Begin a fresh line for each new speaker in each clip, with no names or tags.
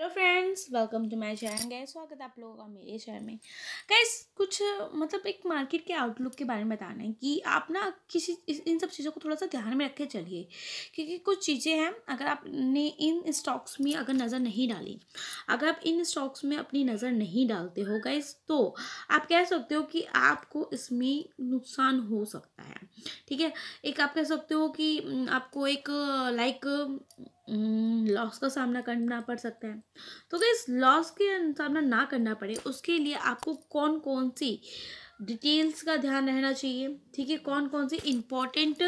hello friends welcome to my channel गए स्वागत आप लोगों का मेरे चैनल में गैस कुछ मतलब एक मार्केट के आउटलुक के बारे में बताना है कि आप ना किसी इन सब चीज़ों को थोड़ा सा ध्यान में रख के चलिए क्योंकि कुछ चीज़ें हैं अगर आपने इन स्टॉक्स में अगर नज़र नहीं डाली अगर आप इन स्टॉक्स में अपनी नज़र नहीं डालते हो गैस तो आप कह सकते हो कि आपको इसमें नुकसान हो सकता है ठीक है एक आप कह सकते हो कि आपको एक लाइक लॉस हम्म, का सामना करना पड़ सकता है तो अगर इस लॉस के सामना ना करना पड़े उसके लिए आपको कौन कौन सी डिटेल्स का ध्यान रहना चाहिए ठीक है कौन कौन से इम्पॉर्टेंट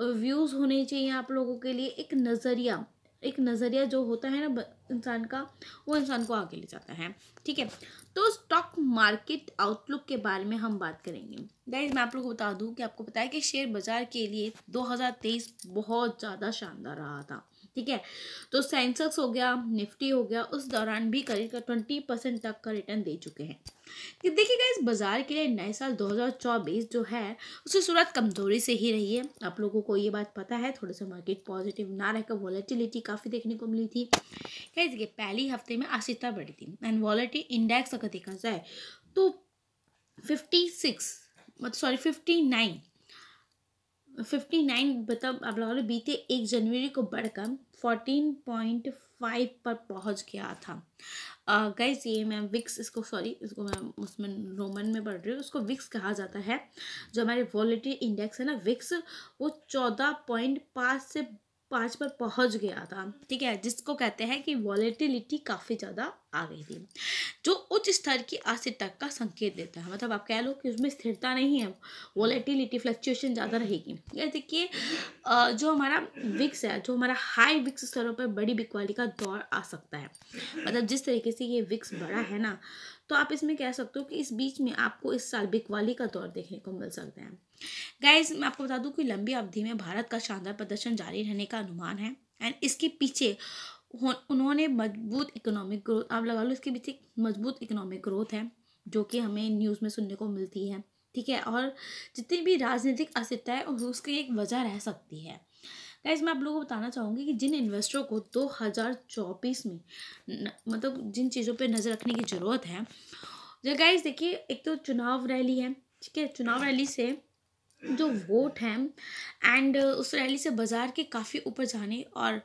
व्यूज़ होने चाहिए आप लोगों के लिए एक नज़रिया एक नज़रिया जो होता है ना इंसान का वो इंसान को आगे ले जाता है ठीक है तो स्टॉक मार्केट आउटलुक के बारे में हम बात करेंगे गाइज मैं आप लोग को बता दूं कि आपको पता है कि शेयर बाजार के लिए 2023 बहुत ज़्यादा शानदार रहा था ठीक है तो सेंसेक्स हो गया निफ्टी हो गया उस दौरान भी करीब कर ट्वेंटी परसेंट तक का रिटर्न दे चुके हैं देखिएगा इस बाजार के लिए नए साल 2024 जो है उसकी सूरत कमजोरी से ही रही है आप लोगों को ये बात पता है थोड़ा सा मार्केट पॉजिटिव ना रहकर वॉलेटिलिटी काफ़ी देखने को मिली थी क्या पहली हफ्ते में आशिता बढ़ी थी एंड वॉलेटी इंडेक्स अगर देखा जाए तो फिफ्टी सिक्स मतलब sorry fifty nine fifty nine मतलब आप लोग बीते एक जनवरी को बढ़कर फोर्टीन पॉइंट फाइव पर पहुंच गया था गैस ये मैं विक्स इसको सॉरी इसको मैं उसमें रोमन में पढ़ रही हूँ उसको विक्स कहा जाता है जो हमारे वॉलिटी इंडेक्स है ना विक्स वो चौदह पॉइंट पाँच से पाँच पर पहुंच गया था ठीक है जिसको कहते हैं कि वॉलेटिलिटी काफ़ी ज़्यादा आ गई थी जो उच्च स्तर की अस्थिरता का संकेत देता है मतलब आप कह लो कि उसमें स्थिरता नहीं है वॉलेटिलिटी फ्लक्चुएशन ज़्यादा रहेगी ये देखिए जो हमारा विक्स है जो हमारा हाई विक्स स्तरों पर बड़ी बिकवाली का दौर आ सकता है मतलब जिस तरीके से ये विक्स बड़ा है ना तो आप इसमें कह सकते हो कि इस बीच में आपको इस साल बिकवाली का दौर देखने को मिल सकता है गाइज मैं आपको बता दूं कि लंबी अवधि में भारत का शानदार प्रदर्शन जारी रहने का अनुमान है एंड इसके पीछे उन्होंने मजबूत इकोनॉमिक ग्रोथ आप लगा लो इसके पीछे मजबूत इकोनॉमिक ग्रोथ है जो कि हमें न्यूज़ में सुनने को मिलती है ठीक है और जितनी भी राजनीतिक अस्थिरता है उसकी एक वजह रह सकती है गाइज मैं आप लोगों को बताना चाहूँगी कि जिन इन्वेस्टरों को दो हज़ार चौबीस में न, मतलब जिन चीज़ों पर नज़र रखने की ज़रूरत है जो गाइज देखिए एक तो चुनाव रैली है ठीक है चुनाव रैली से जो वोट है एंड उस रैली से बाज़ार के काफ़ी ऊपर जाने और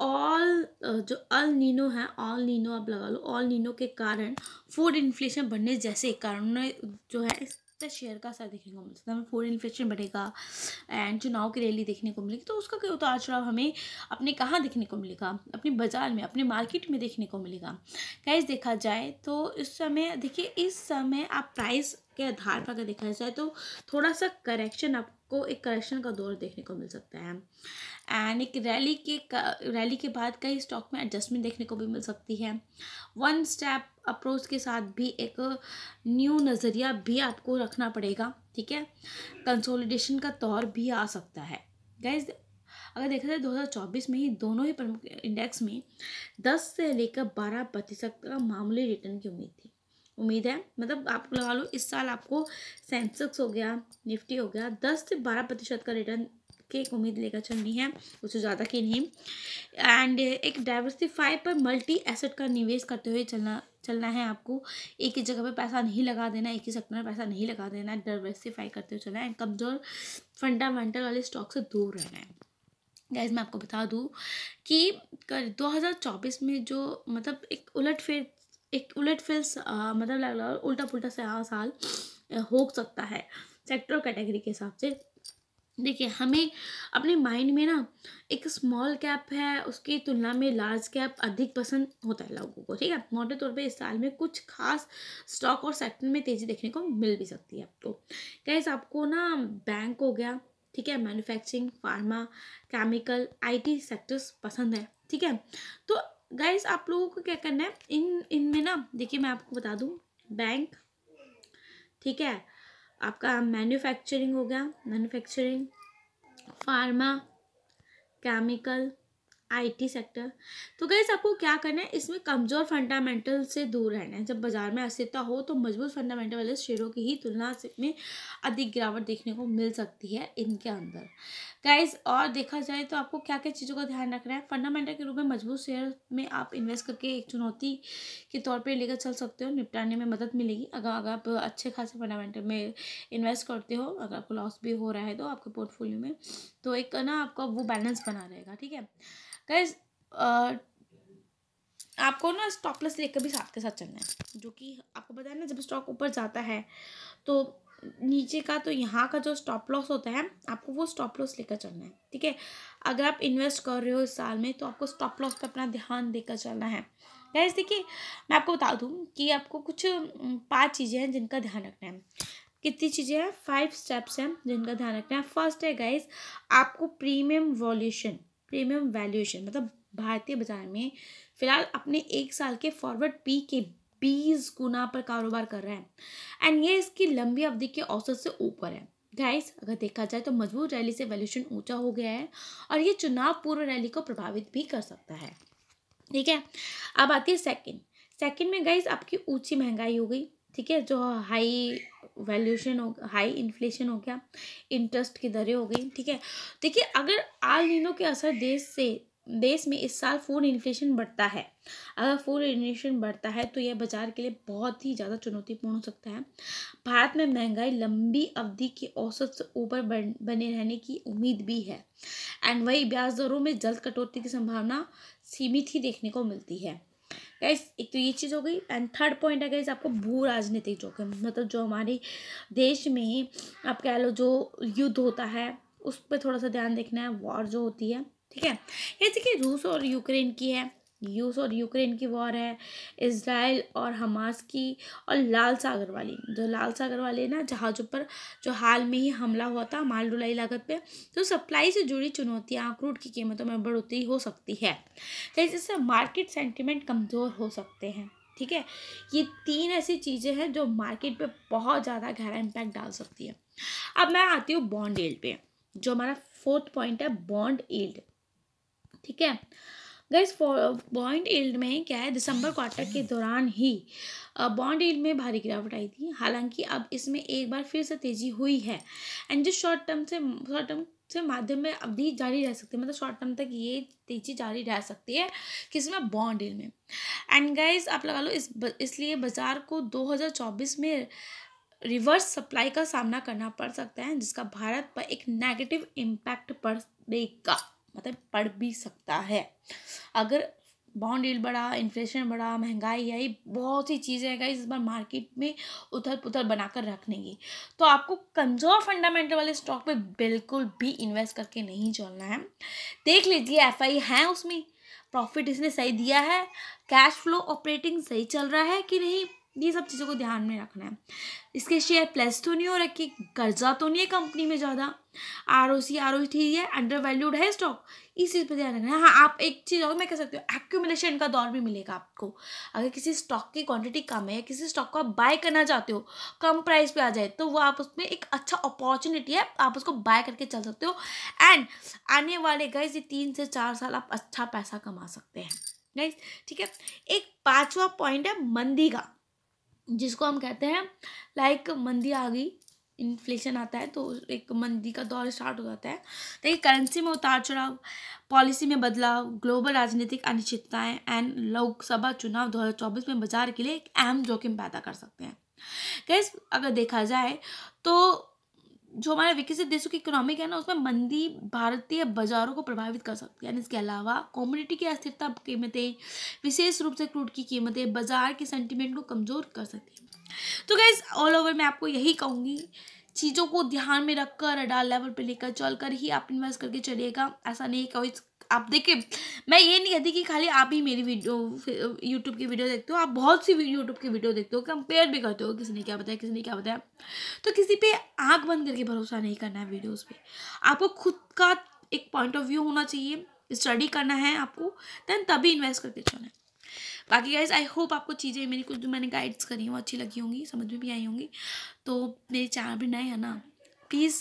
ऑल जो अल नीनो है ऑल नीनो आप लगा लो ऑल नीनो के कारण फूड इन्फ्लेशन बढ़ने जैसे कारणों ने जो है तो शेयर का असर देखने को मिल सकता है हमें फॉरन इन्फ्लेशन बढ़ेगा एंड चुनाव की रैली देखने को मिलेगी तो उसका क्या उतार चढ़ाव हमें अपने कहाँ देखने को मिलेगा अपने बाज़ार में अपने मार्केट में देखने को मिलेगा कैसे देखा जाए तो इस समय देखिए इस समय आप प्राइस के आधार पर अगर देखा जाए तो थोड़ा सा करेक्शन आप को एक करेक्शन का दौर देखने को मिल सकता है एंड एक रैली के रैली के बाद कई स्टॉक में एडजस्टमेंट देखने को भी मिल सकती है वन स्टेप अप्रोच के साथ भी एक न्यू नज़रिया भी आपको रखना पड़ेगा ठीक है कंसोलिडेशन का दौर भी आ सकता है गैस अगर देखा जाए दो हज़ार चौबीस में ही दोनों ही प्रमुख इंडेक्स में दस से लेकर बारह प्रतिशत का मामूली रिटर्न की उम्मीद थी उम्मीद है मतलब आप लगा लो इस साल आपको सेंसेक्स हो गया निफ्टी हो गया दस से बारह प्रतिशत का रिटर्न के एक उम्मीद लेकर चलनी है उससे ज़्यादा की नहीं एंड एक डाइवर्सिफाई पर मल्टी एसेट का निवेश करते हुए चलना चलना है आपको एक ही जगह पे पैसा नहीं लगा देना एक ही सेक्टर में पैसा नहीं लगा देना डाइवर्सिफाई करते हुए चलना है एंड कमज़ोर फंडामेंटल वाले स्टॉक से दूर रहना है गैस मैं आपको बता दूँ कि कर 2024 में जो मतलब एक उलट फेर एक उलट फिर मतलब लग है उल्टा पुलटा से हाँ साल हो सकता है सेक्टर और कैटेगरी के हिसाब से देखिए हमें अपने माइंड में ना एक स्मॉल कैप है उसकी तुलना में लार्ज कैप अधिक पसंद होता है लोगों को ठीक है मोटे तौर पे इस साल में कुछ खास स्टॉक और सेक्टर में तेज़ी देखने को मिल भी सकती है आपको कैसे आपको ना बैंक हो गया ठीक है manufacturing pharma chemical IT sectors पसंद है ठीक है तो गाइस आप लोगों को क्या करना है इन इनमें ना देखिए मैं आपको बता दूँ बैंक ठीक है आपका मैन्युफैक्चरिंग हो गया manufacturing pharma chemical IT sector तो गैस आपको क्या करना है इसमें कमज़ोर फंडामेंटल से दूर रहना है जब बाजार में अस्थिरता हो तो मजबूत फंडामेंटल वाले शेयरों की ही तुलना में अधिक गिरावट देखने को मिल सकती है इनके अंदर गैस और देखा जाए तो आपको क्या क्या चीज़ों का ध्यान रखना है फंडामेंटल के रूप में मजबूत शेयर में आप इन्वेस्ट करके एक चुनौती के तौर पर लेकर चल सकते हो निपटाने में मदद मिलेगी अगर अगर आप अच्छे खासे फंडामेंटल में इन्वेस्ट करते हो अगर आपको लॉस भी हो रहा है तो आपके पोर्टफोलियो में तो एक ना आपका वो बैलेंस बना रहेगा ठीक है गाइज uh, आपको ना स्टॉपलेस लेकर भी साथ के साथ चलना है जो कि आपको पता है ना जब स्टॉक ऊपर जाता है तो नीचे का तो यहाँ का जो स्टॉप लॉस होता है आपको वो स्टॉप लॉस लेकर चलना है ठीक है अगर आप इन्वेस्ट कर रहे हो इस साल में तो आपको स्टॉप लॉस पर अपना ध्यान देकर चलना है गैस देखिए मैं आपको बता दूँ कि आपको कुछ पाँच चीज़ें हैं जिनका ध्यान रखना है कितनी चीज़ें हैं फाइव स्टेप्स हैं जिनका ध्यान रखना है फर्स्ट है गाइज आपको प्रीमियम वॉल्यूशन प्रीमियम वैल्यूएशन मतलब भारतीय बाजार में फिलहाल अपने एक साल के फॉरवर्ड पी के बीस गुना पर कारोबार कर रहा है एंड ये इसकी लंबी अवधि के औसत से ऊपर है गाइस अगर देखा जाए तो मजबूत रैली से वैल्यूशन ऊंचा हो गया है और ये चुनाव पूर्व रैली को प्रभावित भी कर सकता है ठीक है अब आती है सेकंड सेकंड में गाइस आपकी ऊंची महंगाई हो गई ठीक है जो हाई वैल्यूशन हो हाई इन्फ्लेशन हो गया इंटरेस्ट की दरें हो गई ठीक है देखिए अगर आल नीनो के असर देश से देश में इस साल फूड इन्फ्लेशन बढ़ता है अगर फूड इन्फ्लेशन बढ़ता है तो यह बाजार के लिए बहुत ही ज़्यादा चुनौतीपूर्ण हो सकता है भारत में महंगाई लंबी अवधि के औसत से ऊपर बने रहने की उम्मीद भी है एंड वही ब्याज दरों में जल्द कटौती की संभावना सीमित ही देखने को मिलती है गैस एक तो ये चीज़ हो गई एंड थर्ड पॉइंट है गैस आपको भू राजनीतिक जोखिम मतलब जो हमारे देश में आप कह लो जो युद्ध होता है उस पर थोड़ा सा ध्यान देखना है वॉर जो होती है ठीक है ये देखिए रूस और यूक्रेन की है यूस और यूक्रेन की वॉर है इसराइल और हमास की और लाल सागर वाली जो लाल सागर वाले ना जहाज़ों पर जो हाल में ही हमला हुआ था माल डुलाई लागत पे तो सप्लाई से जुड़ी चुनौतियाँ क्रूड की कीमतों में बढ़ोतरी हो सकती है तो इससे मार्केट सेंटिमेंट कमज़ोर हो सकते हैं ठीक है ये तीन ऐसी चीज़ें हैं जो मार्केट पर बहुत ज़्यादा गहरा इम्पैक्ट डाल सकती है अब मैं आती हूँ बॉन्ड एल्ड पे जो हमारा फोर्थ पॉइंट है बॉन्ड एल्ड ठीक है गैस बॉन्ड इल्ड में क्या है दिसंबर क्वार्टर के दौरान ही बॉन्ड uh, इल्ड में भारी गिरावट आई थी हालांकि अब इसमें एक बार फिर से तेजी हुई है एंड जो शॉर्ट टर्म से शॉर्ट टर्म से माध्यम में अवधि जारी रह सकती है मतलब शॉर्ट टर्म तक ये तेजी जारी रह सकती है किसमें बॉन्ड डील में एंड गैस आप लगा लो इस इसलिए बाजार को दो में रिवर्स सप्लाई का सामना करना पड़ सकता है जिसका भारत पर एक नेगेटिव इम्पैक्ट पड़ेगा मतलब पड़ भी सकता है अगर बॉन्ड डील बढ़ा इन्फ्लेशन बढ़ा महंगाई आई बहुत सी चीज़ें गाइस इस बार मार्केट में उथल पुथल बनाकर रखने की तो आपको कमज़ोर फंडामेंटल वाले स्टॉक पे बिल्कुल भी इन्वेस्ट करके नहीं चलना है देख लीजिए एफ आई है उसमें प्रॉफिट इसने सही दिया है कैश फ्लो ऑपरेटिंग सही चल रहा है कि नहीं ये सब चीज़ों को ध्यान में रखना है इसके शेयर प्लस तो नहीं हो रखे कर्जा तो नहीं है कंपनी में ज़्यादा R O C R O ठीक है अंडर वैल्यूड है स्टॉक इस चीज़ पर ध्यान रखना है हाँ आप एक चीज़ और मैं कह सकती हूँ एक्यूमिलेशन का दौर भी मिलेगा आपको अगर किसी स्टॉक की क्वांटिटी कम है या किसी स्टॉक को आप बाय करना चाहते हो कम प्राइस पे आ जाए तो वो आप उसमें एक अच्छा अपॉर्चुनिटी है आप उसको बाय करके चल सकते हो एंड आने वाले गए ये तीन से चार साल आप अच्छा पैसा कमा सकते हैं राइट ठीक है एक पाँचवा पॉइंट है मंदी का जिसको हम कहते हैं लाइक मंदी आ गई इन्फ्लेशन आता है तो एक मंदी का दौर स्टार्ट हो जाता है देखिए करेंसी में उतार चढ़ाव पॉलिसी में बदलाव ग्लोबल राजनीतिक अनिश्चितताएं एंड लोकसभा चुनाव 2024 में बाजार के लिए एक अहम जोखिम पैदा कर सकते हैं कैस अगर देखा जाए तो जो हमारे विकसित देशों की इकोनॉमिक है ना उसमें मंदी भारतीय बाजारों को प्रभावित कर सकती है इसके अलावा कम्युनिटी की अस्थिरता कीमतें विशेष रूप से क्रूड की कीमतें बाजार के सेंटिमेंट को कमज़ोर कर सकती हैं तो गैस ऑल ओवर मैं आपको यही कहूँगी चीज़ों को ध्यान में रखकर अडाल लेवल पे लेकर चलकर ही आप इन्वेस्ट करके चलिएगा ऐसा नहीं कहो आप देखिए मैं ये नहीं कहती कि खाली आप ही मेरी वीडियो यूट्यूब की वीडियो देखते हो आप बहुत सी यूट्यूब की वीडियो देखते हो कंपेयर भी करते हो किसी ने क्या बताया किसी ने क्या बताया तो किसी पर आँख बंद करके भरोसा नहीं करना है वीडियोज़ पर आपको खुद का एक पॉइंट ऑफ व्यू होना चाहिए स्टडी करना है आपको देन तभी इन्वेस्ट करके चलना है बाकी गाइज आई होप आपको चीज़ें मेरी कुछ जो मैंने गाइड्स करी हैं वो अच्छी लगी होंगी समझ में भी आई होंगी तो मेरे चैनल भी नए हैं ना प्लीज़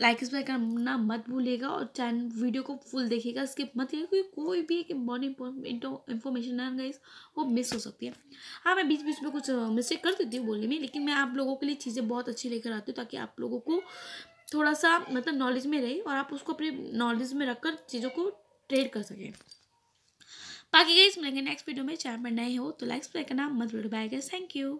लाइक इस करना मत भूलेगा और चैनल वीडियो को फुल देखिएगा स्किप मत करिएगा क्योंकि कोई भी एक इम्पोर्टेंट इन्फॉर्मेशन है गाइज वो मिस हो सकती है हाँ मैं बीच बीच में कुछ मिस्टेक uh, कर देती हूँ बोलने में लेकिन मैं आप लोगों के लिए चीज़ें बहुत अच्छी लेकर आती हूँ ताकि आप लोगों को थोड़ा सा मतलब नॉलेज में रहे और आप उसको अपने नॉलेज में रख कर चीज़ों को ट्रेड कर सकें बाकी गई मिलेंगे नेक्स्ट वीडियो में चैनल पर नए हो तो लाइक करना मत भूल बाय गए थैंक यू